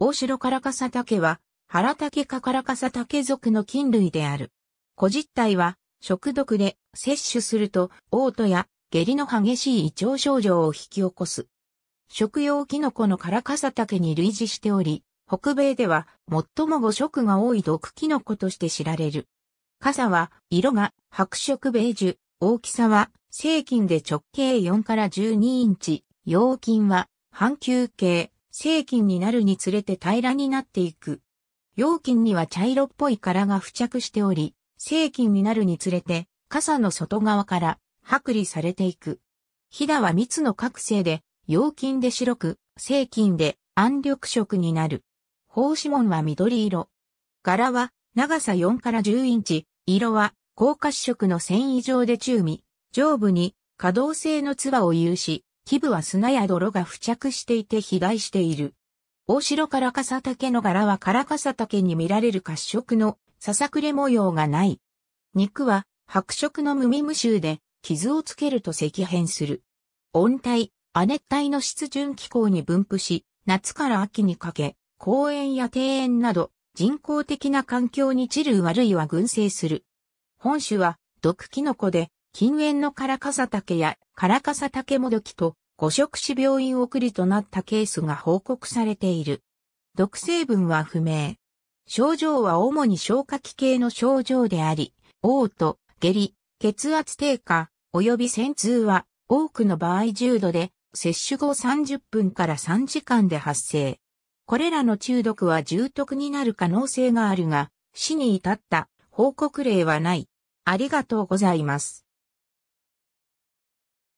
大城カラカサタケは、原竹かカラカサタケ属の菌類である。小実体は、食毒で摂取すると、嘔吐や下痢の激しい胃腸症状を引き起こす。食用キノコのカラカサタケに類似しており、北米では最も誤食が多い毒キノコとして知られる。傘は色が白色ベージュ、大きさは正菌で直径4から12インチ、陽菌は半球形、正金になるにつれて平らになっていく。陽金には茶色っぽい殻が付着しており、正金になるにつれて、傘の外側から剥離されていく。ひだは蜜の覚醒で、陽金で白く、正金で暗緑色になる。胞子紋は緑色。柄は長さ4から10インチ、色は高褐色の繊維状で中身、上部に可動性のツバを有し、皮膚は砂や泥が付着していて肥大している。大城からカサタの柄はからカサタに見られる褐色のささくれ模様がない。肉は白色の無味無臭で傷をつけると赤変する。温帯、亜熱帯の湿潤気候に分布し、夏から秋にかけ、公園や庭園など人工的な環境に散る悪いは群生する。本種は毒キノコで、近縁のカラカサタケやカラカサタケモドキと誤食死病院送りとなったケースが報告されている。毒成分は不明。症状は主に消化器系の症状であり、嘔吐、下痢、血圧低下、及び潜痛は多くの場合重度で、摂取後30分から3時間で発生。これらの中毒は重篤になる可能性があるが、死に至った報告例はない。ありがとうございます。